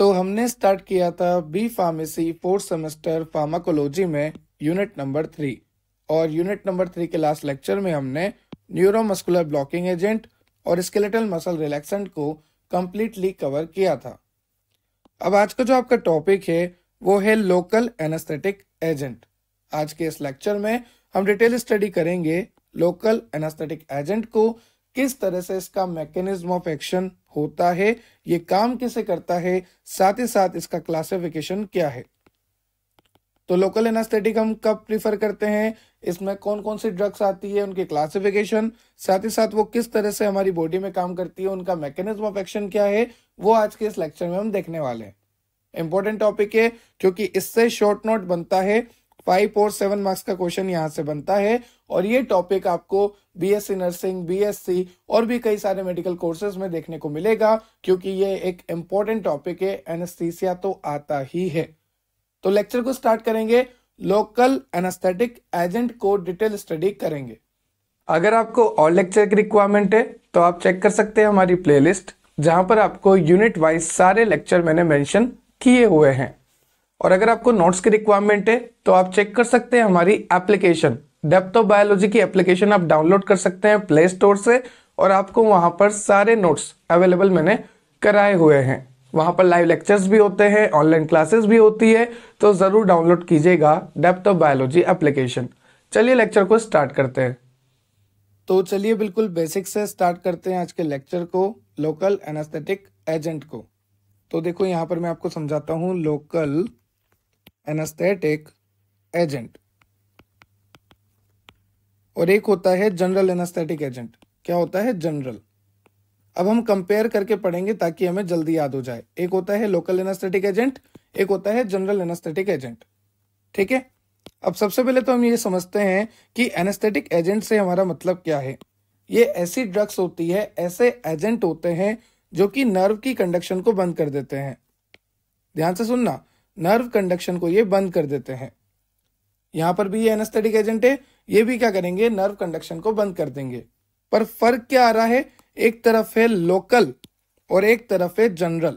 तो हमने स्टार्ट किया था B pharmacy fourth semester pharmacology में यूनिट नंबर थ्री और यूनिट नंबर थ्री के लास्ट लेक्चर में हमने न्यूरोमस्कुलर ब्लॉकिंग एजेंट और स्केलेटल मसल रिलैक्सेंट को कंप्लीटली कवर किया था अब आज का जो आपका टॉपिक है वो है लोकल एनास्थेटिक एजेंट आज के इस लेक्चर में हम डिटेल स्टडी करेंगे लोकल एनास्थेटिक एजेंट को किस तरह से इसका मैकेनिज्म ऑफ एक्शन होता है ये काम कैसे करता है साथ ही साथ इसका क्लासिफिकेशन क्या है तो लोकल एनास्थेटिक हम कब प्रीफर करते हैं इसमें कौन कौन सी ड्रग्स आती है उनकी क्लासिफिकेशन साथ ही साथ वो किस तरह से हमारी बॉडी में काम करती है उनका मैकेनिज्म ऑफ एक्शन क्या है वो आज के इस लेक्चर में हम देखने वाले हैं इंपॉर्टेंट टॉपिक है क्योंकि इससे शॉर्ट नोट बनता है फाइव और सेवन मार्क्स का क्वेश्चन यहाँ से बनता है और ये टॉपिक आपको बीएससी नर्सिंग बीएससी और भी कई सारे मेडिकल कोर्सेज में देखने को मिलेगा क्योंकि ये एक इंपॉर्टेंट टॉपिक है एनेस्थीसिया तो आता ही है तो लेक्चर को स्टार्ट करेंगे लोकल एनेस्थेटिक एजेंट को डिटेल स्टडी करेंगे अगर आपको और लेक्चर की रिक्वायरमेंट है तो आप चेक कर सकते हैं हमारी प्लेलिस्ट जहां पर आपको यूनिट वाइज सारे लेक्चर मैंने मेंशन किए हुए हैं और अगर आपको नोट्स की रिक्वायरमेंट है तो आप चेक कर सकते हैं हमारी एप्लीकेशन डेप्थ ऑफ बायोलॉजी की एप्लीकेशन आप डाउनलोड कर सकते हैं प्ले स्टोर से और आपको वहां पर सारे नोट्स अवेलेबल मैंने कराए हुए हैं वहां पर लाइव लेक्चर्स भी होते हैं ऑनलाइन क्लासेस भी होती है तो ज़रूर डाउनलोड कीजिएगा डेप्थ ऑफ बायोलॉजी एप्लीकेशन चलिए लेक्चर को स्टार्ट करते हैं तो चलिए बिल्कुल बेसिक से स्टार्ट करते हैं आज के लेक्चर को लोकल एनास्थेटिक एजेंट को तो देखो यहाँ पर मैं आपको समझाता हूँ लोकल एनास्थेटिक एजेंट और एक होता है जनरल एनास्थेटिक एजेंट क्या होता है जनरल अब हम कंपेयर करके पढ़ेंगे ताकि हमें जल्दी याद हो जाए एक होता है लोकल एनास्थेटिक एजेंट एक होता है जनरल एनास्थेटिक एजेंट ठीक है अब सबसे पहले तो हम ये समझते हैं कि एनास्थेटिक एजेंट से हमारा मतलब क्या है ये ऐसी ड्रग्स होती है ऐसे एजेंट होते हैं जो कि नर्व की कंडक्शन को बंद कर देते हैं ध्यान से सुनना नर्व कंडक्शन को ये बंद कर देते हैं यहां पर भी ये एनेस्थेटिक एजेंट है ये भी क्या करेंगे नर्व कंडक्शन को बंद कर देंगे पर फर्क क्या आ रहा है एक तरफ है लोकल और एक तरफ है जनरल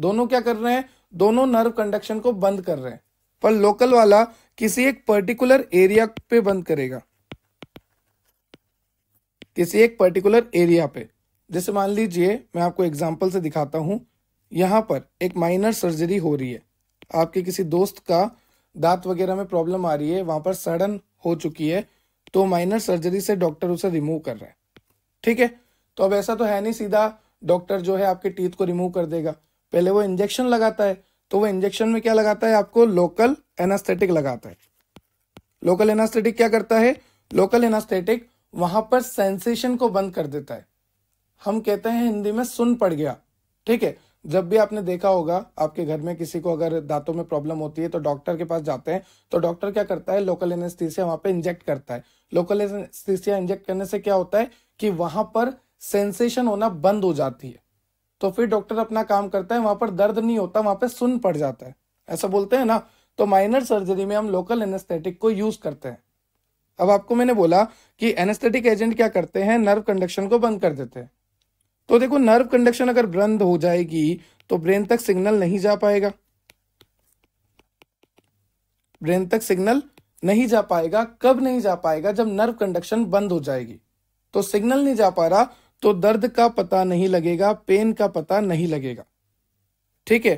दोनों क्या कर रहे हैं दोनों नर्व कंडक्शन को बंद कर रहे हैं पर लोकल वाला किसी एक पर्टिकुलर एरिया पे बंद करेगा किसी एक पर्टिकुलर एरिया पे जैसे मान लीजिए मैं आपको एग्जाम्पल से दिखाता हूं यहां पर एक माइनर सर्जरी हो रही है आपके किसी दोस्त का दांत वगैरह में प्रॉब्लम आ रही है वहां पर सड़न हो चुकी है तो माइनर सर्जरी से डॉक्टर उसे रिमूव कर रहा है ठीक है तो अब ऐसा तो है नहीं सीधा डॉक्टर जो है आपके टीथ को रिमूव कर देगा पहले वो इंजेक्शन लगाता है तो वो इंजेक्शन में क्या लगाता है आपको लोकल एनास्थेटिक लगाता है लोकल एनास्थेटिक क्या करता है लोकल एनास्थेटिक वहां पर सेंसेशन को बंद कर देता है हम कहते हैं हिंदी में सुन पड़ गया ठीक है जब भी आपने देखा होगा आपके घर में किसी को अगर दांतों में प्रॉब्लम होती है तो डॉक्टर के पास जाते हैं तो डॉक्टर क्या करता है लोकल एनेस्थीसिया वहां पे इंजेक्ट करता है लोकल एनेस्थीसिया इंजेक्ट करने से क्या होता है कि वहां पर सेंसेशन होना बंद हो जाती है तो फिर डॉक्टर अपना काम करता है वहां पर दर्द नहीं होता वहां पर सुन पड़ जाता है ऐसा बोलते हैं ना तो माइनर सर्जरी में हम लोकल एनेस्थेटिक को यूज करते हैं अब आपको मैंने बोला कि एनेस्थेटिक एजेंट क्या करते हैं नर्व कंडक्शन को बंद कर देते हैं तो देखो नर्व कंडक्शन अगर बंद हो जाएगी तो ब्रेन तक सिग्नल नहीं जा पाएगा ब्रेन तक सिग्नल नहीं जा पाएगा कब नहीं जा पाएगा जब नर्व कंडक्शन बंद हो जाएगी तो सिग्नल नहीं जा पा रहा तो दर्द का पता नहीं लगेगा पेन का पता नहीं लगेगा ठीक है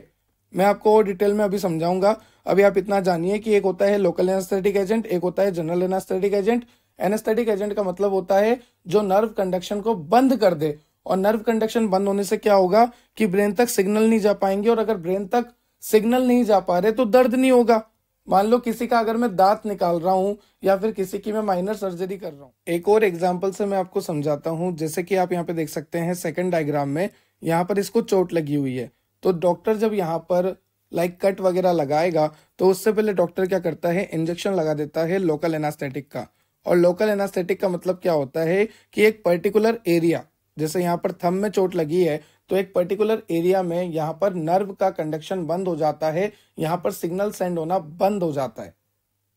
मैं आपको और डिटेल में अभी समझाऊंगा अभी आप इतना जानिए कि एक होता है लोकल एनास्थेटिक एजेंट एक होता है general anaesthetic agent anaesthetic agent का मतलब होता है जो नर्व कंडक्शन को बंद कर दे और नर्व कंडक्शन बंद होने से क्या होगा कि ब्रेन तक सिग्नल नहीं जा पाएंगे और अगर ब्रेन तक सिग्नल नहीं जा पा रहे तो दर्द नहीं होगा मान लो किसी का अगर मैं दांत निकाल रहा हूँ या फिर किसी की मैं माइनर सर्जरी कर रहा हूँ एक और एग्जाम्पल से मैं आपको समझाता हूँ जैसे कि आप यहाँ पे देख सकते हैं सेकंड डायग्राम में यहाँ पर इसको चोट लगी हुई है तो डॉक्टर जब यहाँ पर लाइक कट वगैरह लगाएगा तो उससे पहले डॉक्टर क्या करता है इंजेक्शन लगा देता है लोकल एनास्थेटिक का और लोकल एनास्थेटिक का मतलब क्या होता है कि एक पर्टिकुलर एरिया जैसे यहाँ पर थम में चोट लगी है तो एक पर्टिकुलर एरिया में यहाँ पर नर्व का कंडक्शन बंद हो जाता है यहाँ पर सिग्नल सेंड होना बंद हो जाता है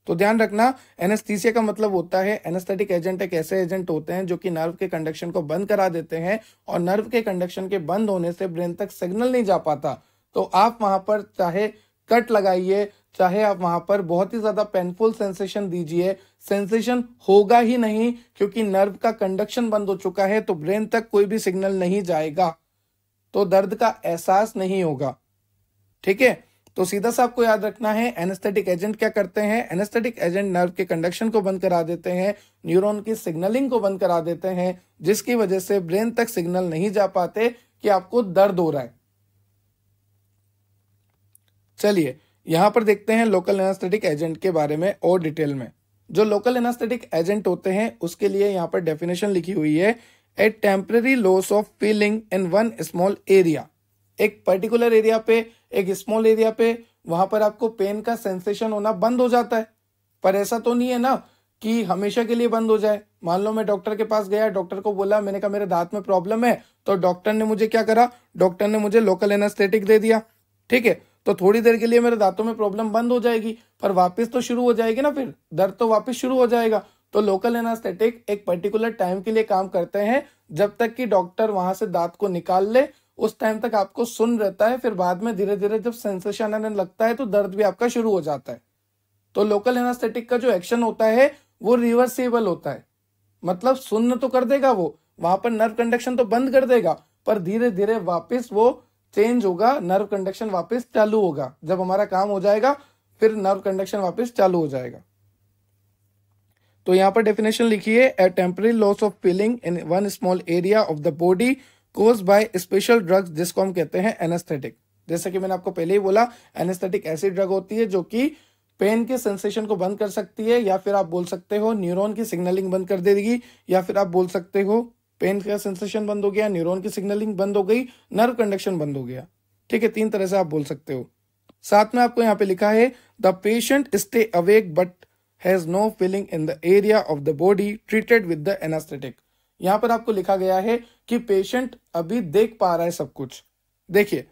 तो ध्यान रखना एनेस्थीसिया का मतलब होता है एनेस्थेटिक एजेंट एक ऐसे एजेंट होते हैं जो कि नर्व के कंडक्शन को बंद करा देते हैं और नर्व के कंडक्शन के बंद होने से ब्रेन तक सिग्नल नहीं जा पाता तो आप वहां पर चाहे कट लगाइए चाहे आप वहां पर बहुत ही ज्यादा पेनफुल सेंसेशन दीजिए सेंसेशन होगा ही नहीं क्योंकि नर्व का कंडक्शन बंद हो चुका है तो ब्रेन तक कोई भी सिग्नल नहीं जाएगा तो दर्द का एहसास नहीं होगा ठीक है तो सीधा सा आपको याद रखना है एनेस्थेटिक एजेंट क्या करते हैं एनेस्थेटिक एजेंट नर्व के कंडक्शन को बंद करा देते हैं न्यूरॉन की सिग्नलिंग को बंद करा देते हैं जिसकी वजह से ब्रेन तक सिग्नल नहीं जा पाते कि आपको दर्द हो रहा है चलिए यहां पर देखते हैं लोकल एनेस्थेटिक एजेंट के बारे में और डिटेल में जो लोकल एनास्थेटिक एजेंट होते हैं उसके लिए यहाँ पर डेफिनेशन लिखी हुई है a temporary loss of feeling in one small area एक पर्टिकुलर एरिया पे एक स्मॉल एरिया पे वहां पर आपको पेन का सेंसेशन होना बंद हो जाता है पर ऐसा तो नहीं है ना कि हमेशा के लिए बंद हो जाए मान लो मैं डॉक्टर के पास गया डॉक्टर को बोला मैंने कहा मेरे दांत में प्रॉब्लम है तो डॉक्टर ने मुझे क्या करा डॉक्टर ने मुझे लोकल एनास्थेटिक दे दिया ठीक है तो थोड़ी देर के लिए मेरे दांतों में प्रॉब्लम बंद हो जाएगी पर वापस तो शुरू हो जाएगी ना फिर दर्द तो वापस शुरू हो जाएगा तो लोकल एनास्थेटिक एक पर्टिकुलर टाइम के लिए काम करते हैं जब तक कि डॉक्टर वहां से दांत को निकाल ले उस टाइम तक आपको सुन रहता है फिर बाद में धीरे धीरे जब सेंसेशन आने लगता है तो दर्द भी आपका शुरू हो जाता है तो लोकल एनास्थेटिक का जो एक्शन होता है वो रिवर्सिबल होता है मतलब सुन तो कर देगा वो वहां पर नर्व कंडक्शन तो बंद कर देगा पर धीरे धीरे वापस वो चेंज होगा नर्व कंडक्शन वापस चालू होगा जब हमारा काम हो जाएगा फिर नर्व कंडक्शन वापस चालू हो जाएगा तो यहां पर डेफिनेशन लिखी है a temporary loss of feeling in one small area of the body cause by special drugs जिसको हम कहते हैं एनेस्थेटिक जैसा कि मैंने आपको पहले ही बोला एनेस्थेटिक ऐसी ड्रग होती है जो कि पेन के सेंसेशन को बंद कर सकती है या फिर आप बोल सकते हो न्यूरॉन की सिग्नलिंग बंद कर देगी या फिर आप बोल सकते हो पेन का सेंसेशन बंद हो गया न्यूरॉन की सिग्नलिंग बंद हो गई नर्व कंडक्शन बंद हो गया ठीक है तीन तरह से आप बोल सकते हो साथ में आपको यहाँ पे लिखा है the patient stay awake but has no feeling in the area of the body treated with the anaesthetic यहाँ पर आपको लिखा गया है कि पेशेंट अभी देख पा रहा है सब कुछ देखिए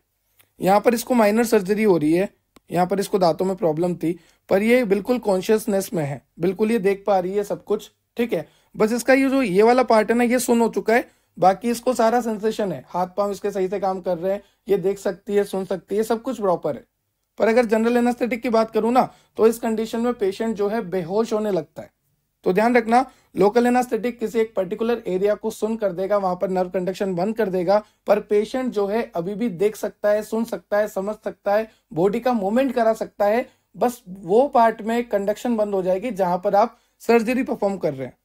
यहाँ पर इसको माइनर सर्जरी हो रही है यहाँ पर इसको दांतों में प्रॉब्लम थी पर ये बिल्कुल कॉन्शियसनेस में है बिल्कुल ये देख पा रही है सब कुछ ठीक है बस इसका ये जो ये वाला पार्ट है ना ये सुन हो चुका है बाकी इसको सारा सेंसेशन है हाथ पांव इसके सही से काम कर रहे हैं ये देख सकती है सुन सकती है सब कुछ प्रॉपर है पर अगर जनरल एनास्थेटिक की बात करूं ना तो इस कंडीशन में पेशेंट जो है बेहोश होने लगता है तो ध्यान रखना लोकल एनास्थेटिक किसी एक पर्टिकुलर एरिया को सुन कर देगा वहां पर नर्व कंडक्शन बंद कर देगा पर पेशेंट जो है अभी भी देख सकता है सुन सकता है समझ सकता है बॉडी का मूवमेंट करा सकता है बस वो पार्ट में कंडक्शन बंद हो जाएगी जहां पर आप सर्जरी परफॉर्म कर रहे हैं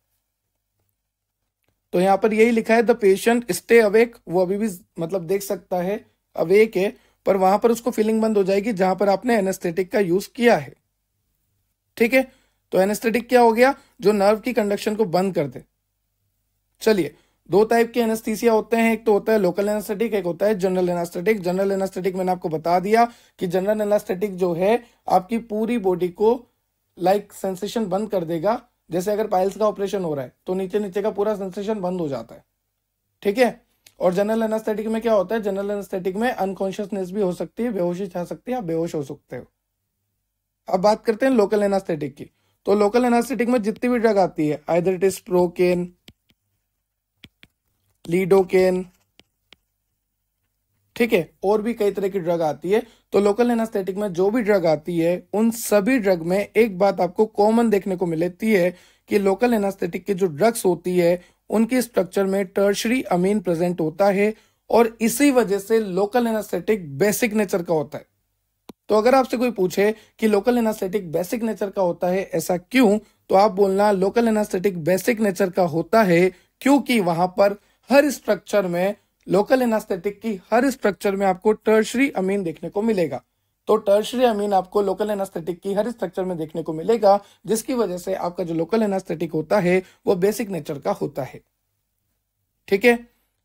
तो यहाँ पर यही लिखा है द पेशेंट स्टे अवेक वो अभी भी मतलब देख सकता है अवेक है पर वहां पर उसको फीलिंग बंद हो जाएगी जहां पर आपने एनेस्थेटिक का यूज किया है ठीक है तो एनेस्थेटिक क्या हो गया जो नर्व की कंडक्शन को बंद कर दे चलिए दो टाइप के एनेस्थीसिया होते हैं एक तो होता है लोकल एनेस्थेटिक एक होता है जनरल एनेस्थेटिक जनरल एनेस्थेटिक मैंने आपको बता दिया कि जनरल एनेस्थेटिक जो है आपकी पूरी बॉडी को लाइक like, सेंसेशन बंद कर देगा जैसे अगर पाइल्स का ऑपरेशन हो रहा है तो नीचे नीचे का पूरा सेंसेशन बंद हो जाता है ठीक है और जनरल एनास्थेटिक में क्या होता है जनरल एनास्थेटिक में अनकॉन्शियसनेस भी हो सकती है बेहोशी छा सकती है आप बेहोश हो सकते हो अब बात करते हैं लोकल एनास्थेटिक की तो लोकल एनास्थेटिक में जितनी भी ड्रग आती है either it is procaine lidocaine ठीक है और भी कई तरह की ड्रग आती है तो लोकल एनास्थेटिक में जो भी ड्रग आती है उन सभी ड्रग में एक बात आपको कॉमन देखने को मिलती है कि लोकल एनास्थेटिक की जो ड्रग्स होती है उनके स्ट्रक्चर में टर्शरी अमीन प्रेजेंट होता है और इसी वजह से लोकल एनास्थेटिक बेसिक नेचर का होता है तो अगर आपसे कोई पूछे कि लोकल एनास्थेटिक बेसिक नेचर का होता है ऐसा क्यों तो आप बोलना लोकल एनास्थेटिक बेसिक नेचर का होता है क्योंकि वहां पर हर स्ट्रक्चर में लोकल एनास्थेटिक की हर स्ट्रक्चर में आपको टर्शरी अमीन देखने को मिलेगा तो टर्शरी अमीन आपको लोकल एनास्थेटिक की हर स्ट्रक्चर में देखने को मिलेगा जिसकी वजह से आपका जो लोकल एनास्थेटिक होता है वो बेसिक नेचर का होता है ठीक है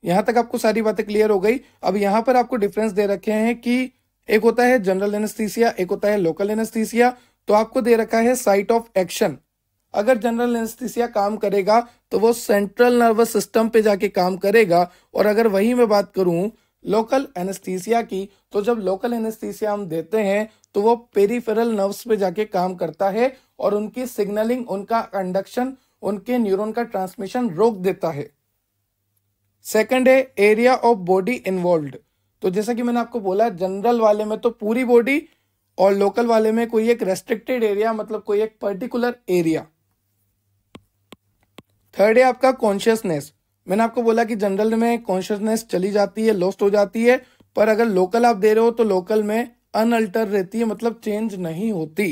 यहां तक आपको सारी बातें क्लियर हो गई अब यहां पर आपको डिफरेंस दे रखे हैं कि एक होता है जनरल एनेस्थीसिया एक होता है लोकल एनेस्थीसिया तो आपको दे रखा है साइट ऑफ एक्शन अगर जनरल एनस्थिसिया काम करेगा तो वो सेंट्रल नर्वस सिस्टम पे जाके काम करेगा और अगर वही मैं बात करूं लोकल एनेस्थीसिया की तो जब लोकल एनेस्थीसिया हम देते हैं तो वो पेरीफेरल नर्व्स पे जाके काम करता है और उनकी सिग्नलिंग उनका कंडक्शन उनके न्यूरॉन का ट्रांसमिशन रोक देता है सेकंड है एरिया ऑफ बॉडी इन्वॉल्व तो जैसा कि मैंने आपको बोला जनरल वाले में तो पूरी बॉडी और लोकल वाले में कोई एक रेस्ट्रिक्टेड एरिया मतलब कोई एक पर्टिकुलर एरिया थर्ड है आपका कॉन्शियसनेस मैंने आपको बोला कि जनरल में कॉन्शियसनेस चली जाती है लॉस्ट हो जाती है पर अगर लोकल आप दे रहे हो तो लोकल में अनअल्टर रहती है मतलब चेंज नहीं होती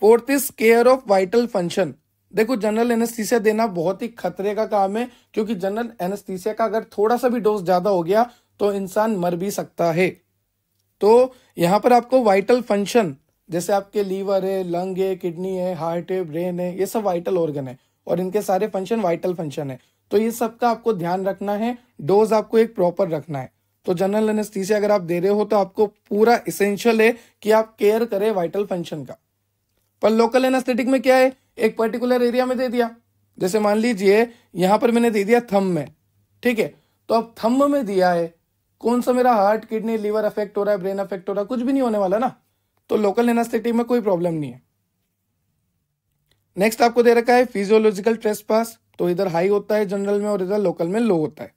fourth is care of vital function देखो जनरल एनेस्थीसिया देना बहुत ही खतरे का काम है क्योंकि जनरल एनेस्थीसिया का अगर थोड़ा सा भी डोज ज्यादा हो गया तो इंसान मर भी सकता है तो यहां पर आपको वाइटल फंक्शन जैसे आपके लीवर है लंग है किडनी है हार्ट है ब्रेन है ये सब वाइटल ऑर्गन है और इनके सारे फंक्शन वाइटल फंक्शन है तो ये सब का आपको ध्यान रखना है डोज आपको एक प्रॉपर रखना है तो जनरल एनेस्थीसिया अगर आप दे रहे हो तो आपको पूरा इसेंशियल है कि आप केयर करें वाइटल फंक्शन का पर लोकल एनेस्थेटिक में क्या है एक पर्टिकुलर एरिया में दे दिया जैसे मान लीजिए यहां पर मैंने दे दिया थम में ठीक है तो अब थम में दिया है कौन सा मेरा हार्ट किडनी लीवर अफेक्ट हो रहा है ब्रेन अफेक्ट हो रहा है कुछ भी नहीं होने वाला ना तो लोकल एनास्थेटिक में कोई प्रॉब्लम नहीं है नेक्स्ट आपको दे रखा है फिजियोलॉजिकल ट्रेस पास तो इधर हाई होता है जनरल में और इधर लोकल में लो होता है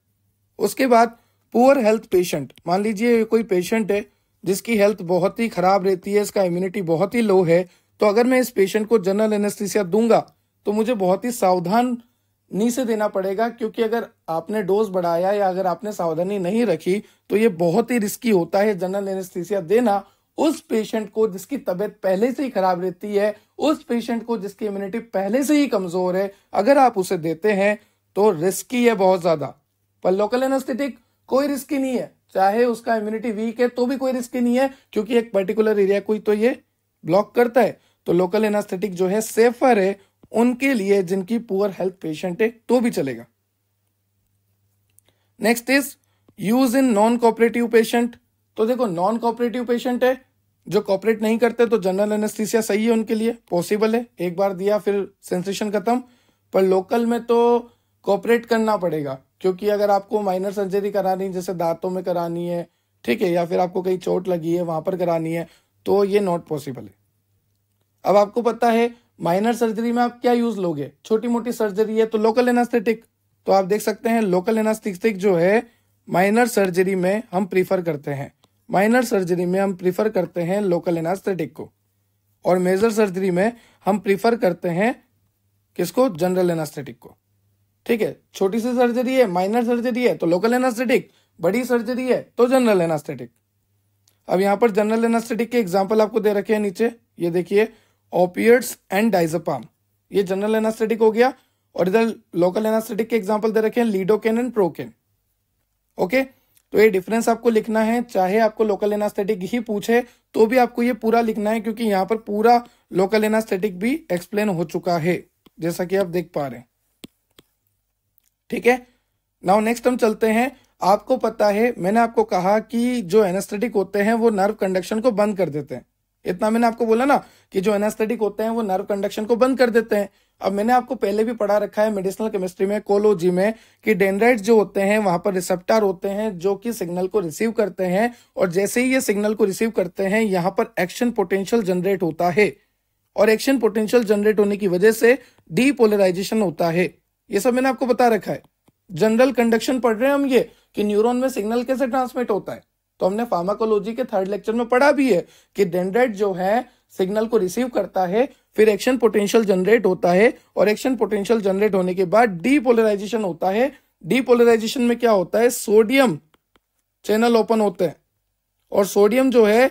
उसके बाद पुअर हेल्थ पेशेंट मान लीजिए कोई पेशेंट है जिसकी हेल्थ बहुत ही खराब रहती है इसका इम्यूनिटी बहुत ही लो है तो अगर मैं इस पेशेंट को जनरल एनेस्थिसिया दूंगा तो मुझे बहुत ही सावधान नी से देना पड़ेगा क्योंकि अगर आपने डोज बढ़ाया या अगर आपने सावधानी नहीं रखी तो ये बहुत ही रिस्की होता है जनरल एनेस्थिसिया देना उस पेशेंट को जिसकी तबीयत पहले से ही खराब रहती है उस पेशेंट को जिसकी इम्यूनिटी पहले से ही कमजोर है अगर आप उसे देते हैं तो रिस्की है बहुत ज्यादा पर लोकल एनेस्थेटिक कोई रिस्की नहीं है चाहे उसका इम्यूनिटी वीक है तो भी कोई रिस्की नहीं है क्योंकि एक पर्टिकुलर एरिया को ही तो ये ब्लॉक करता है तो लोकल एनास्थेटिक जो है सेफर है उनके लिए जिनकी पुअर हेल्थ पेशेंट है तो भी चलेगा next is use in non cooperative patient तो देखो नॉन कॉपरेटिव पेशेंट है जो कॉपरेट नहीं करते तो जनरल एनेस्थीसिया सही है उनके लिए पॉसिबल है एक बार दिया फिर सेंसेशन खत्म पर लोकल में तो कॉपरेट करना पड़ेगा क्योंकि अगर आपको माइनर सर्जरी करानी जैसे दांतों में करानी है ठीक है या फिर आपको कहीं चोट लगी है वहां पर करानी है तो ये नॉट पॉसिबल है अब आपको पता है माइनर सर्जरी में आप क्या यूज लोगे छोटी मोटी सर्जरी है तो लोकल एनास्थेटिक तो आप देख सकते हैं लोकल एनास्थेटिक जो है माइनर सर्जरी में हम प्रीफर करते हैं माइनर सर्जरी में हम प्रीफर करते हैं लोकल एनास्थेटिक को और मेजर सर्जरी में हम प्रीफर करते हैं किसको जनरल एनास्थेटिक को ठीक है छोटी सी सर्जरी है माइनर सर्जरी है तो लोकल एनास्थेटिक बड़ी सर्जरी है तो जनरल एनास्थेटिक अब यहां पर जनरल एनास्थेटिक के एग्जाम्पल आपको दे रखे हैं नीचे ये देखिए ओपियड्स एंड डाइजपाम ये जनरल एनास्थेटिक हो गया और इधर लोकल एनास्थेटिक के एग्जाम्पल दे रखे हैं lidocaine and procaine okay okay? तो ये डिफरेंस आपको लिखना है चाहे आपको लोकल एनास्थेटिक ही पूछे तो भी आपको ये पूरा लिखना है क्योंकि यहाँ पर पूरा लोकल एनास्थेटिक भी एक्सप्लेन हो चुका है जैसा कि आप देख पा रहे हैं ठीक है नाउ नेक्स्ट हम चलते हैं आपको पता है मैंने आपको कहा कि जो एनास्थेटिक होते हैं वो नर्व कंडक्शन को बंद कर देते हैं इतना मैंने आपको बोला ना कि जो एनास्थेटिक होते हैं वो नर्व कंडक्शन को बंद कर देते हैं अब मैंने आपको पहले भी पढ़ा रखा है मेडिसिनल केमिस्ट्री में कोलोजी में कि डेंड्राइट जो होते हैं वहां पर रिसेप्टर होते हैं जो कि सिग्नल को रिसीव करते हैं और जैसे ही ये सिग्नल को रिसीव करते हैं यहाँ पर एक्शन पोटेंशियल जनरेट होता है और एक्शन पोटेंशियल जनरेट होने की वजह से डीपोलराइजेशन होता है ये सब मैंने आपको बता रखा है जनरल कंडक्शन पढ़ रहे हैं हम ये कि न्यूरोन में सिग्नल कैसे ट्रांसमिट होता है तो हमने फार्माकोलॉजी के थर्ड लेक्चर में पढ़ा भी है कि डेंड्राइट जो है सिग्नल को रिसीव करता है फिर एक्शन पोटेंशियल जनरेट होता है और एक्शन पोटेंशियल जनरेट होने के बाद डीपोलराइजेशन होता है डीपोलराइजेशन में क्या होता है सोडियम चैनल ओपन होते हैं और सोडियम जो है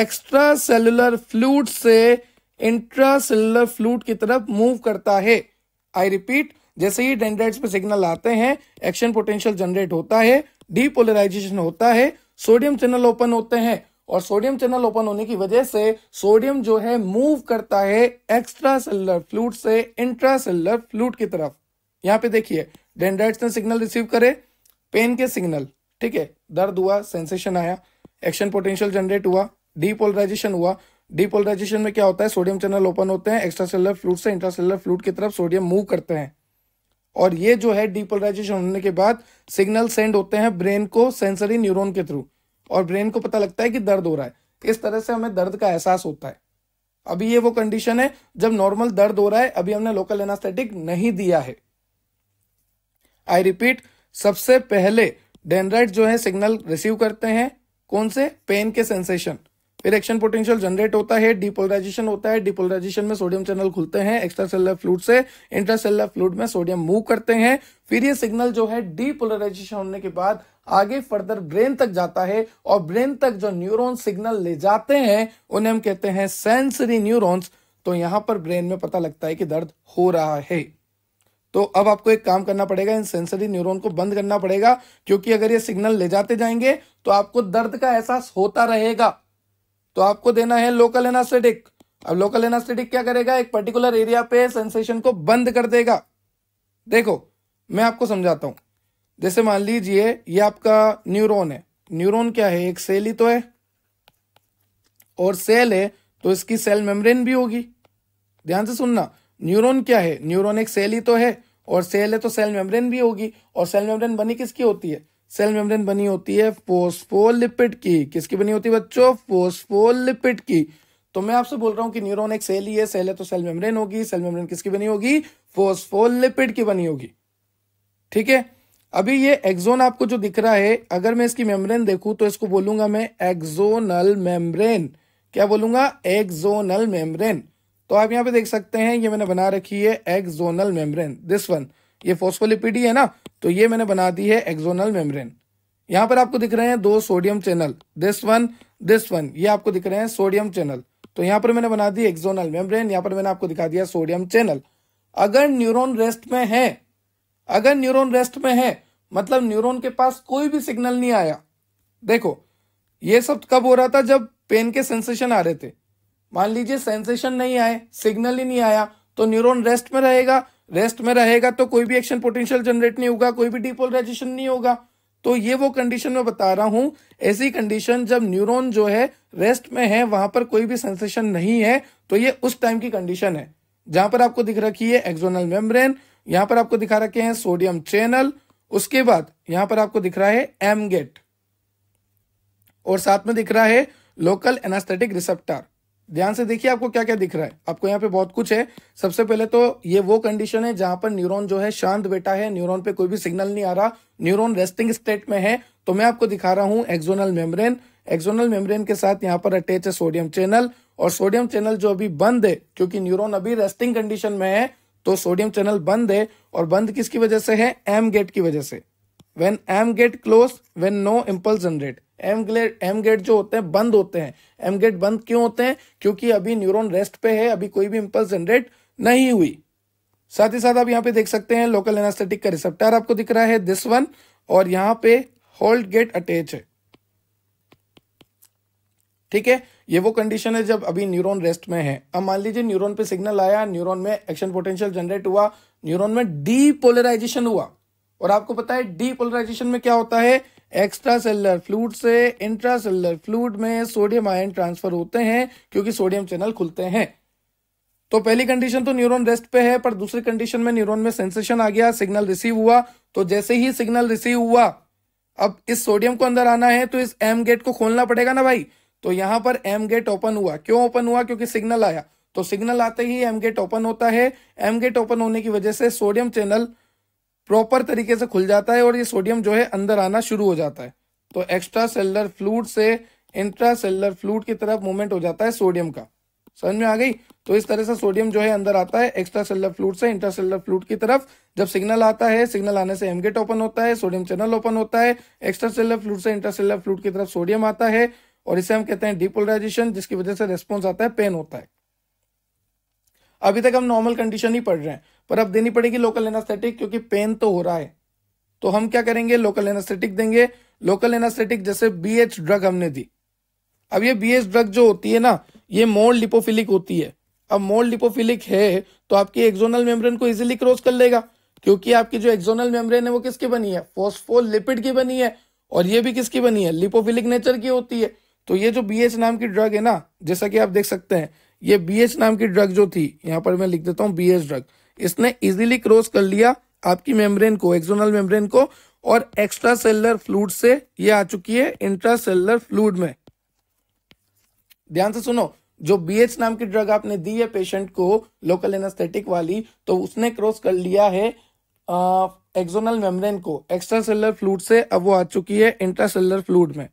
एक्स्ट्रा सेलुलर फ्लूड से इंट्रा सेलुलर फ्लूड की तरफ मूव करता है आई रिपीट जैसे ही डेंड्राइट्स पे सिग्नल आते हैं एक्शन पोटेंशियल जनरेट होता है डीपोलराइजेशन होता है सोडियम चैनल ओपन होते हैं और सोडियम चैनल ओपन होने की वजह से सोडियम जो है मूव करता है एक्स्ट्रा सेलर फ्लूट से इंट्रा सेलर फ्लूड की तरफ यहाँ पे देखिए डेंड्राइट ने सिग्नल रिसीव करे पेन के सिग्नल ठीक है दर्द हुआ सेंसेशन आया एक्शन पोटेंशियल जनरेट हुआ डीपोलराइजेशन हुआ डीपोलराइजेशन में क्या होता है सोडियम चैनल ओपन होते हैं एक्स्ट्रा सेलर फ्लूट से इंट्रा सेलर फ्लूड की तरफ सोडियम मूव करते हैं और ये जो है डीपोलराइजेशन होने के बाद सिग्नल सेंड होते हैं ब्रेन को सेंसरी न्यूरोन के थ्रू और ब्रेन को पता लगता है कि दर्द हो रहा है इस तरह से हमें दर्द का एहसास होता है अभी ये वो कंडीशन है जब नॉर्मल दर्द हो रहा है अभी हमने लोकल एनास्थेटिक नहीं दिया है आई रिपीट सबसे पहले डेनराइट जो है सिग्नल रिसीव करते हैं कौन से पेन के सेंसेशन एक्शन पोटेंशियल जनरेट होता है डिपोलराइजेशन होता है डिपोलराइजेशन में सोडियम चैनल खुलते हैं एक्स्ट्रा सेलर फ्लूड से सेलर फ्लूड में सोडियम मूव करते हैं फिर ये सिग्नल जो है डिपोलराइजेशन होने के बाद आगे फर्दर ब्रेन तक जाता है और ब्रेन तक जो न्यूरोन सिग्नल ले जाते हैं उन्हें हम कहते हैं सेंसरी न्यूरोन्स तो यहां पर ब्रेन में पता लगता है कि दर्द हो रहा है तो अब आपको एक काम करना पड़ेगा इन सेंसरी न्यूरॉन को बंद करना पड़ेगा क्योंकि अगर ये सिग्नल ले जाते जाएंगे तो आपको दर्द का एहसास होता रहेगा तो आपको देना है लोकल एनास्थेटिक अब लोकल एनास्थेटिक क्या करेगा एक पर्टिकुलर एरिया पे सेंसेशन को बंद कर देगा देखो मैं आपको समझाता हूं जैसे मान लीजिए ये आपका न्यूरोन है न्यूरोन क्या है एक सेल ही तो है और सेल है तो इसकी सेल मेम्ब्रेन भी होगी ध्यान से सुनना न्यूरोन क्या है न्यूरोन एक सेल ही तो है और सेल है तो सेल मेम्ब्रेन भी होगी और सेल मेम्ब्रेन बनी किसकी होती है सेल मेम्ब्रेन बनी होती है फोस्फोलिपिड की किसकी बनी होती है बच्चों फोस्फोलिपिड की तो मैं आपसे बोल रहा हूं कि न्यूरॉन एक सेल ही है सेल है तो सेल मेम्ब्रेन होगी सेल मेम्ब्रेन किसकी बनी होगी फोस्फोलिपिड की बनी होगी ठीक है अभी ये एक्सोन आपको जो दिख रहा है अगर मैं इसकी मेम्ब्रेन देखूं तो इसको बोलूंगा मैं एक्सोनल मेम्ब्रेन क्या बोलूंगा एक्सोनल मेम्ब्रेन तो आप यहां पे देख सकते हैं ये मैंने बना रखी है एक्सोनल मेम्ब्रेन दिस वन ये फोस्फोलिपिड ही है ना तो ये मैंने बना दी है एक्सोनल मेम्ब्रेन यहाँ पर आपको दिख रहे हैं दो sodium channel this one this one ये आपको दिख रहे हैं सोडियम चैनल तो यहां पर मैंने बना दी एक्सोनल मेम्ब्रेन यहां पर मैंने आपको दिखा दिया सोडियम चैनल अगर न्यूरोन रेस्ट में है अगर न्यूरोन रेस्ट में है मतलब न्यूरोन के पास कोई भी सिग्नल नहीं आया देखो ये सब कब हो रहा था जब पेन के सेंसेशन आ रहे थे मान लीजिए सेंसेशन नहीं आए सिग्नल ही नहीं आया तो न्यूरॉन रेस्ट में रहेगा रेस्ट में रहेगा तो कोई भी एक्शन पोटेंशियल जनरेट नहीं होगा कोई भी डिपोलराइजेशन नहीं होगा तो ये वो कंडीशन में बता रहा हूं ऐसी कंडीशन जब न्यूरॉन जो है रेस्ट में है वहां पर कोई भी सेंसेशन नहीं है तो ये उस टाइम की कंडीशन है जहां पर आपको दिख रखी है एक्सोनल मेम्ब्रेन यहां पर आपको दिखा रखे हैं सोडियम चैनल उसके बाद यहां पर आपको दिख रहा है एम गेट और साथ में दिख रहा है लोकल एनास्थेटिक रिसेप्टर ध्यान से देखिए आपको क्या क्या दिख रहा है आपको यहाँ पे बहुत कुछ है सबसे पहले तो ये वो कंडीशन है जहां पर न्यूरॉन जो है शांत बैठा है न्यूरॉन पे कोई भी सिग्नल नहीं आ रहा न्यूरॉन रेस्टिंग स्टेट में है तो मैं आपको दिखा रहा हूँ एक्जोनल मेम्ब्रेन एक्जोनल मेम्ब्रेन के साथ यहाँ पर अटैच है सोडियम चैनल और सोडियम चैनल जो अभी बंद है क्योंकि न्यूरोन अभी रेस्टिंग कंडीशन में है तो सोडियम चैनल बंद है और बंद किसकी वजह से है एम गेट की वजह से when M gate close when no impulse generate M gate M gate जो होते हैं बंद होते हैं एम गेट बंद क्यों होते हैं क्योंकि अभी न्यूरोन रेस्ट पे है अभी कोई भी इम्पल्स जनरेट नहीं हुई साथ ही साथ आप यहाँ पे देख सकते हैं लोकल एनास्थेटिक का रिसेप्टर आपको दिख रहा है दिस वन और यहाँ पे होल्ड गेट अटैच है ठीक है ये वो कंडीशन है जब अभी न्यूरॉन रेस्ट में है अब मान लीजिए न्यूरॉन पे सिग्नल आया न्यूरॉन में एक्शन पोटेंशियल जनरेट हुआ न्यूरॉन में डीपोलराइजेशन हुआ और आपको पता है डीपोलराइजेशन में क्या होता है एक्स्ट्रा सेलर फ्लूड से इंट्रा सेलर फ्लूड में सोडियम आयन ट्रांसफर होते हैं क्योंकि सोडियम चैनल खुलते हैं तो पहली कंडीशन तो न्यूरॉन रेस्ट पे है पर दूसरी कंडीशन में न्यूरॉन में सेंसेशन आ गया सिग्नल रिसीव हुआ तो जैसे ही सिग्नल रिसीव हुआ अब इस सोडियम को अंदर आना है तो इस एम गेट को खोलना पड़ेगा ना भाई तो यहां पर एम गेट ओपन हुआ क्यों ओपन हुआ क्योंकि सिग्नल आया तो सिग्नल आते ही एम गेट ओपन होता है एम गेट ओपन होने की वजह से सोडियम चैनल प्रॉपर तरीके से खुल जाता है और ये सोडियम जो है अंदर आना शुरू हो जाता है तो एक्स्ट्रा सेलर फ्लूड से इंट्रा सेलर फ्लूड की तरफ मूवमेंट हो जाता है सोडियम का समझ में आ गई तो इस तरह से सोडियम जो है अंदर आता है एक्स्ट्रा सेलर फ्लूड से इंट्रा सेलर फ्लूड की तरफ जब सिग्नल आता है सिग्नल आने से एमगेट ओपन होता है सोडियम चैनल ओपन होता है एक्स्ट्रा सेलर फ्लूड से इंट्रा सेलर फ्लूड की तरफ सोडियम आता है और इसे हम कहते हैं डिपोलराइजेशन जिसकी वजह से रेस्पॉन्स आता है पेन होता है अभी तक हम नॉर्मल कंडीशन ही पढ़ रहे हैं पर अब देनी पड़ेगी लोकल एनास्थेटिक क्योंकि पेन तो हो रहा है तो हम क्या करेंगे लोकल एनास्थेटिक देंगे लोकल एनास्थेटिक जैसे बी ड्रग हमने दी अब ये बी ड्रग जो होती है ना ये मोल लिपोफिलिक होती है अब मोल लिपोफिलिक है तो आपकी एक्जोनल मेम्ब्रेन को इजिली क्रॉस कर लेगा क्योंकि आपकी जो एक्जोनल मेम्ब्रेन है वो किसकी बनी है फोस्फोलिपिड की बनी है और ये भी किसकी बनी है लिपोफिलिक नेचर की होती है तो ये जो बी नाम की ड्रग है ना जैसा कि आप देख सकते हैं ये बी नाम की ड्रग जो थी यहाँ पर मैं लिख देता हूँ बी ड्रग इसने इजीली क्रॉस कर लिया आपकी मेम्ब्रेन को एक्सोनल मेम्ब्रेन को और एक्स्ट्रा सेलर फ्लूड से ये आ चुकी है इंट्रा सेलर फ्लूड में ध्यान से सुनो जो बीएच नाम की ड्रग आपने दी है पेशेंट को लोकल एनास्थेटिक वाली तो उसने क्रॉस कर लिया है एक्सोनल मेम्ब्रेन को एक्स्ट्रा सेलर फ्लूड से अब वो आ चुकी है इंट्रा सेलर फ्लूड में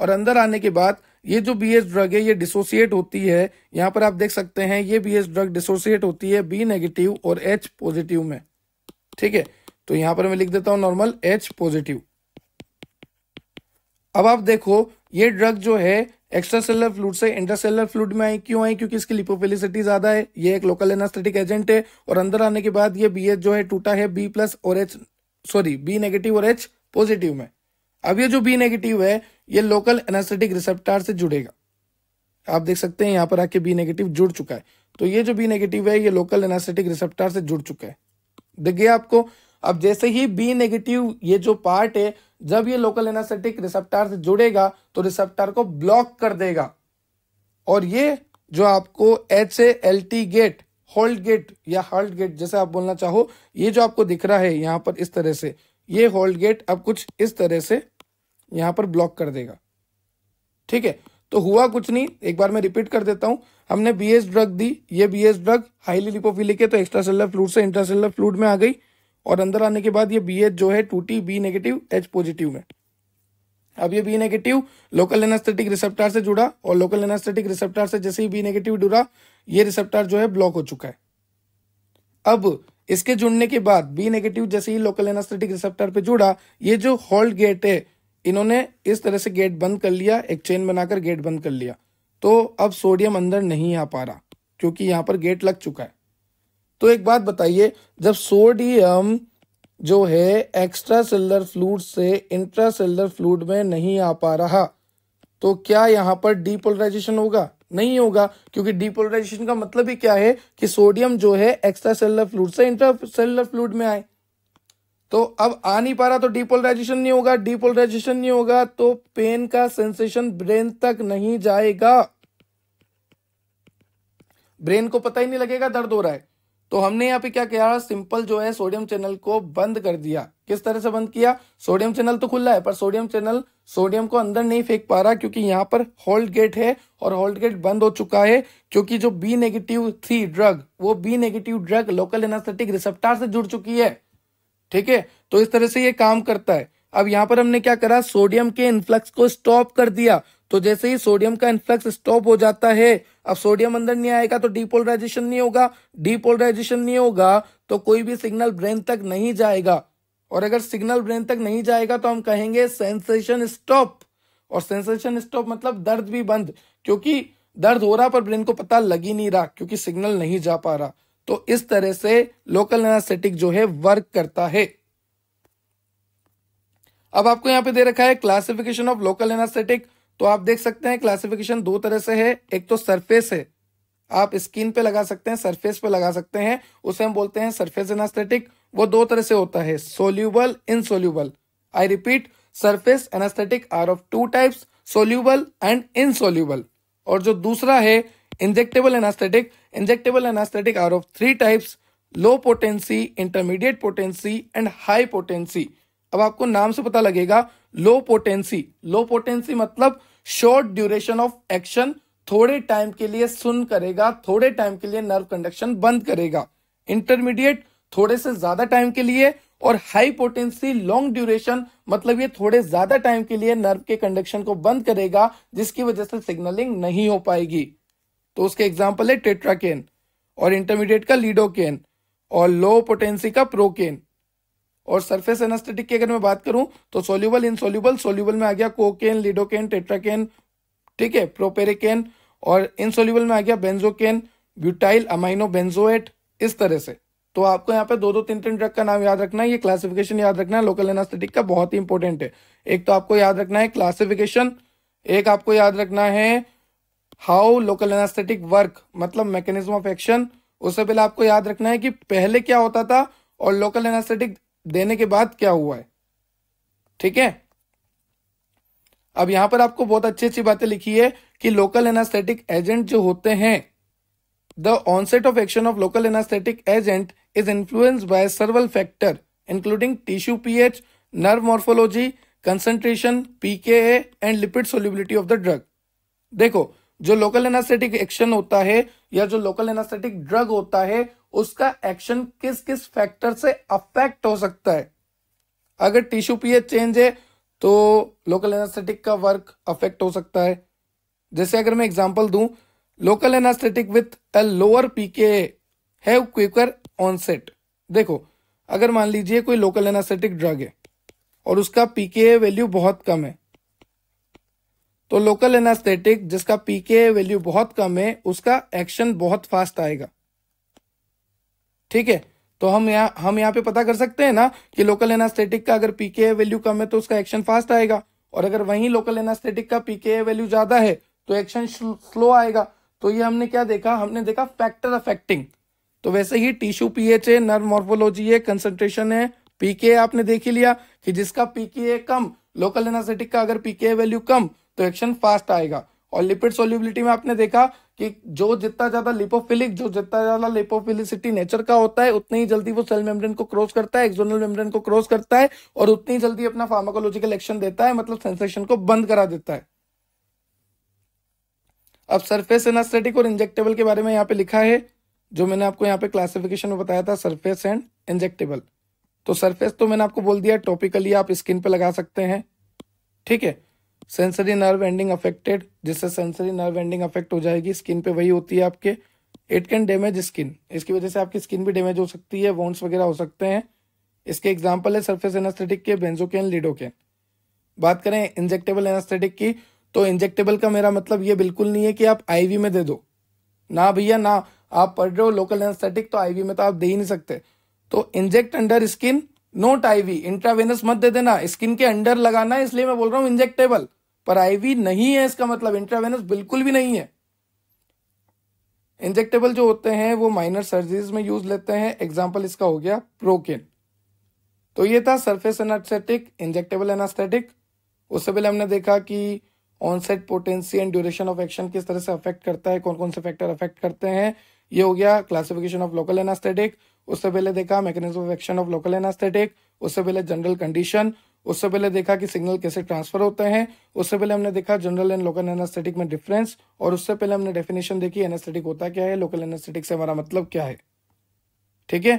और अंदर आने के बाद ये जो बी एस ड्रग है ये डिसोसिएट होती है यहाँ पर आप देख सकते हैं ये बी एस ड्रग डिसोसिएट होती है बी नेगेटिव और एच पॉजिटिव में ठीक है तो यहां पर मैं लिख देता हूं नॉर्मल एच पॉजिटिव अब आप देखो ये ड्रग जो है एक्स्ट्रा सेलर फ्लूड से इंटरसेलर फ्लूड में आई क्यों आई क्योंकि इसकी लिपोफिलिसिटी ज्यादा है ये एक लोकल एनास्थेटिक एजेंट है और अंदर आने के बाद ये बी एच जो है टूटा है बी प्लस और एच सॉरी बी नेगेटिव और एच पॉजिटिव में अब ये जो बी नेगेटिव है ये लोकल एनास्थेटिक रिसेप्टार से जुड़ेगा आप देख सकते हैं यहाँ पर आके बी नेगेटिव जुड़ चुका है तो ये जो बी नेगेटिव है ये लोकल एनास्थेटिक रिसेप्टार से जुड़ चुका है दिख गया आपको अब जैसे ही बी नेगेटिव ये जो पार्ट है जब ये लोकल एनास्थेटिक रिसेप्टार से जुड़ेगा तो रिसेप्टार को ब्लॉक कर देगा और ये जो आपको H A L T gate hold gate या हॉल्ट गेट जैसे आप बोलना चाहो ये जो आपको दिख रहा है यहां पर इस तरह से ये होल्ड गेट अब कुछ इस तरह से यहां पर ब्लॉक कर देगा ठीक है तो हुआ कुछ नहीं एक बार मैं रिपीट कर देता हूं हमने बी ड्रग दी ये बी ड्रग हाईली लिपोफिलिक है तो एक्स्ट्रा सेलर फ्लूड से इंट्रा सेलर फ्लूड में आ गई और अंदर आने के बाद ये बी जो है टूटी बी नेगेटिव एच पॉजिटिव में अब ये B negative local anaesthetic receptor से जुड़ा और लोकल एनास्थेटिक रिसेप्टार से जैसे ही बी नेगेटिव जुड़ा ये रिसेप्टार जो है ब्लॉक हो चुका है अब इसके जुड़ने के बाद बी नेगेटिव जैसे ही लोकल एनास्थेटिक रिसेप्टर पे जुड़ा ये जो हॉल्ट गेट है इन्होंने इस तरह से गेट बंद कर लिया एक चेन बनाकर गेट बंद कर लिया तो अब सोडियम अंदर नहीं आ पा रहा क्योंकि यहां पर गेट लग चुका है तो एक बात बताइए जब सोडियम जो है एक्स्ट्रा सेलर फ्लूड से इंट्रा सेलर फ्लूड में नहीं आ पा रहा तो क्या यहां पर डीपोलराइजेशन होगा नहीं होगा क्योंकि डीपोलराइजेशन का मतलब ही क्या है कि सोडियम जो है एक्स्ट्रा सेलर फ्लूड से इंट्रा सेलर फ्लूड में आए तो अब आ नहीं पा रहा तो डिपोलराइजेशन नहीं होगा डिपोलराइजेशन नहीं होगा तो पेन का सेंसेशन ब्रेन तक नहीं जाएगा ब्रेन को पता ही नहीं लगेगा दर्द हो रहा है तो हमने यहाँ पे क्या किया सिंपल जो है सोडियम चैनल को बंद कर दिया किस तरह से बंद किया सोडियम चैनल तो खुला है पर सोडियम चैनल सोडियम को अंदर नहीं फेंक पा रहा क्योंकि यहाँ पर होल्ड गेट है और होल्ड गेट बंद हो चुका है क्योंकि जो बी नेगेटिव थ्री ड्रग वो B negative drug local anaesthetic receptor से जुड़ चुकी है ठीक है तो इस तरह से ये काम करता है अब यहाँ पर हमने क्या करा सोडियम के इन्फ्लक्स को स्टॉप कर दिया तो जैसे ही सोडियम का इन्फ्लक्स स्टॉप हो जाता है अब सोडियम अंदर नहीं आएगा तो डिपोलराइजेशन नहीं होगा डिपोलराइजेशन नहीं होगा तो कोई भी सिग्नल ब्रेन तक नहीं जाएगा और अगर सिग्नल ब्रेन तक नहीं जाएगा तो हम कहेंगे सेंसेशन स्टॉप और सेंसेशन स्टॉप मतलब दर्द भी बंद क्योंकि दर्द हो रहा पर ब्रेन को पता लग ही नहीं रहा क्योंकि सिग्नल नहीं जा पा रहा तो इस तरह से लोकल एनास्थेटिक जो है वर्क करता है अब आपको यहां पे दे रखा है क्लासिफिकेशन ऑफ लोकल एनास्थेटिक तो आप देख सकते हैं क्लासिफिकेशन दो तरह से है एक तो सरफेस है आप स्किन पे लगा सकते हैं सरफेस पे लगा सकते हैं उसे हम बोलते हैं सरफेस एनास्थेटिक वो दो तरह से होता है soluble insoluble I repeat surface anaesthetic are of two types soluble and insoluble और जो दूसरा है Injectable anesthetic. Injectable anesthetic are of three types. Low potency intermediate potency and high potency अब आपको नाम से पता लगेगा लो पोटेंसी लो पोटेंसी मतलब शॉर्ट ड्यूरेशन ऑफ एक्शन थोड़े टाइम के लिए सुन करेगा थोड़े टाइम के लिए नर्व कंडक्शन बंद करेगा इंटरमीडिएट थोड़े से ज्यादा टाइम के लिए और हाई पोटेंसी लॉन्ग ड्यूरेशन मतलब ये थोड़े ज्यादा टाइम के लिए नर्व के कंडक्शन को बंद करेगा जिसकी वजह से सिग्नलिंग नहीं हो पाएगी तो उसके एग्जाम्पल है टेट्राकेन और इंटरमीडिएट का लीडोकेन और लो पोटेंसी का प्रोकेन और सरफेस एनास्थेटिक की अगर मैं बात करूं तो सोल्यूबल इनसोल्यूबल सोल्यूबल में आ गया कोकेन लिडोकेन टेट्राकेन ठीक है प्रोपेरेकेन और इनसोल्यूबल में आ गया बेंजोकेन ब्यूटाइल अमाइनो बेंजोएट इस तरह से तो आपको यहाँ पे दो दो तीन तीन ड्रग का नाम याद रखना है ये क्लासिफिकेशन याद रखना है लोकल एनास्थेटिक का बहुत ही इंपॉर्टेंट है एक तो आपको याद रखना है क्लासिफिकेशन एक आपको याद रखना है हाउ लोकल एनास्थेटिक वर्क मतलब मैकेनिज्म ऑफ एक्शन उससे पहले आपको याद रखना है कि पहले क्या होता था और लोकल एनास्थेटिक देने के बाद क्या हुआ है ठीक है अब यहां पर आपको बहुत अच्छी अच्छी बातें लिखी है कि लोकल एनास्थेटिक एजेंट जो होते हैं the onset of action of local anaesthetic agent is influenced by several factor including tissue pH nerve morphology concentration pKa and lipid solubility of the drug देखो जो लोकल एनास्थेटिक एक्शन होता है या जो local anaesthetic drug होता है उसका action किस किस फैक्टर से अफेक्ट हो सकता है अगर टिश्यू पीए चेंज है तो लोकल एनास्थेटिक का वर्क अफेक्ट हो सकता है जैसे अगर मैं एग्जाम्पल दू local anaesthetic with a lower pKa have quicker onset देखो अगर मान लीजिए कोई लोकल एनास्थेटिक ड्रग है और उसका पीके वैल्यू बहुत कम है तो लोकल एनास्थेटिक जिसका पीके वैल्यू बहुत कम है उसका एक्शन बहुत फास्ट आएगा ठीक है तो हम यहाँ हम यहाँ पे पता कर सकते हैं ना कि लोकल एनास्थेटिक का अगर पीके वैल्यू कम है तो उसका एक्शन फास्ट आएगा और अगर वहीं लोकल एनास्थेटिक का पीके वैल्यू ज्यादा है तो एक्शन स्लो आएगा तो ये हमने क्या देखा हमने देखा फैक्टर अफेक्टिंग तो वैसे ही टिश्यू पीएच है नर्व मॉर्फोलॉजी है कंसंट्रेशन है पीके आपने देख ही लिया कि जिसका पीके कम लोकल एनास्थेटिक का अगर पीके वैल्यू कम तो एक्शन फास्ट आएगा और लिपिड सोल्यूबिलिटी में आपने देखा कि जो जितना ज्यादा लिपोफिलिक जो जितना ज्यादा लिपोफिलिसिटी नेचर का होता है उतनी ही जल्दी वो सेल मेम्ब्रेन को क्रॉस करता है एक्सोनल मेम्ब्रेन को क्रॉस करता है और उतनी ही जल्दी अपना फार्माकोलॉजिकल एक्शन देता है मतलब सेंसेशन को बंद करा देता है अब सरफेस एनास्थेटिक और इंजेक्टेबल के बारे में यहाँ पे लिखा है जो मैंने आपको यहाँ पे क्लासिफिकेशन में बताया था सरफेस एंड इंजेक्टेबल तो सरफेस तो मैंने आपको बोल दिया टॉपिकली आप स्किन पे लगा सकते हैं ठीक है सेंसरी नर्व एंडिंग अफेक्टेड जिससे सेंसरी नर्व एंडिंग अफेक्ट हो जाएगी स्किन पे वही होती है आपके इट कैन डैमेज स्किन इसकी वजह से आपकी स्किन भी डैमेज हो सकती है वॉन्ट्स वगैरह हो सकते हैं इसके एग्जाम्पल है सर्फेस एनास्थेटिक के बेंजोकेन लिडोकेन बात करें इंजेक्टेबल एनास्थेटिक की तो इंजेक्टेबल का मेरा मतलब ये बिल्कुल नहीं है कि आप आईवी में दे दो ना भैया ना आप पढ़ रहे हो लोकल एनास्थेटिक तो आईवी में तो आप दे ही नहीं सकते तो inject under skin not IV intravenous मत दे देना स्किन के अंडर लगाना इसलिए मैं बोल रहा हूँ इंजेक्टेबल पर आईवी नहीं है इसका मतलब इंट्रावेनस बिल्कुल भी नहीं है इंजेक्टेबल जो होते हैं वो माइनर सर्जरीज में यूज लेते हैं एग्जाम्पल इसका हो गया प्रोकिन तो ये था सरफेस एनास्थेटिक इंजेक्टेबल एनास्थेटिक उससे पहले हमने देखा कि onset potency and duration of action किस तरह से अफेक्ट करता है कौन कौन से फैक्टर अफेक्ट करते हैं ये हो गया क्लासिफिकेशन ऑफ लोकल एनास्थेटिक उससे पहले देखा mechanism of action of local anaesthetic उससे पहले जनरल कंडीशन उससे पहले देखा कि सिग्नल कैसे ट्रांसफर होते हैं उससे पहले हमने देखा जनरल एंड लोकल एनास्थेटिक में डिफरेंस और उससे पहले हमने डेफिनेशन देखी एनास्थेटिक होता क्या है लोकल एनास्थेटिक से हमारा मतलब क्या है ठीक है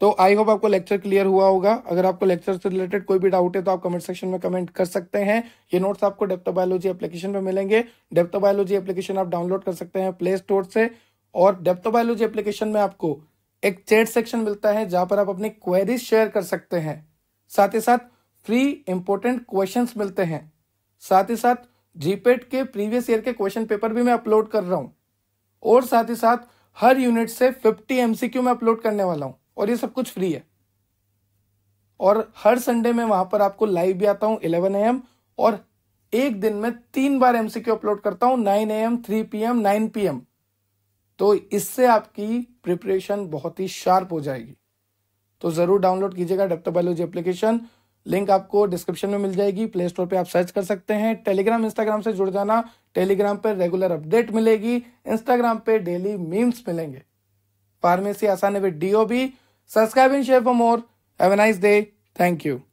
तो आई होप आपको लेक्चर क्लियर हुआ होगा अगर आपको लेक्चर से रिलेटेड कोई भी डाउट है तो आप कमेंट सेक्शन में कमेंट कर सकते हैं ये नोट्स आपको डेप्टोबायोलॉजी एप्लीकेशन पर मिलेंगे बायोलॉजी एप्लीकेशन आप डाउनलोड कर सकते हैं प्ले स्टोर से और बायोलॉजी एप्लीकेशन में आपको एक चैट सेक्शन मिलता है जहां पर आप अपनी क्वेरीज शेयर कर सकते हैं साथ ही साथ फ्री इंपॉर्टेंट क्वेश्चन मिलते हैं साथ ही साथ जीपेट e के प्रीवियस ईयर के क्वेश्चन पेपर भी मैं अपलोड कर रहा हूँ और साथ ही साथ हर यूनिट से 50 एमसीक्यू में अपलोड करने वाला हूँ और ये सब कुछ फ्री है और हर संडे में वहां पर आपको लाइव भी आता हूँ इलेवन ए और एक दिन में तीन बार एमसीक्यू अपलोड करता हूँ nine A M three P M nine P M तो इससे आपकी प्रिपरेशन बहुत ही शार्प हो जाएगी तो ज़रूर डाउनलोड कीजिएगा डॉक्टर बायोलॉजी एप्लीकेशन लिंक आपको डिस्क्रिप्शन में मिल जाएगी प्ले स्टोर पर आप सर्च कर सकते हैं टेलीग्राम इंस्टाग्राम से जुड़ जाना टेलीग्राम पर रेगुलर अपडेट मिलेगी इंस्टाग्राम पे डेली मीम्स मिलेंगे फार्मेसी आसान with DOB subscribe and share for more have a nice day thank you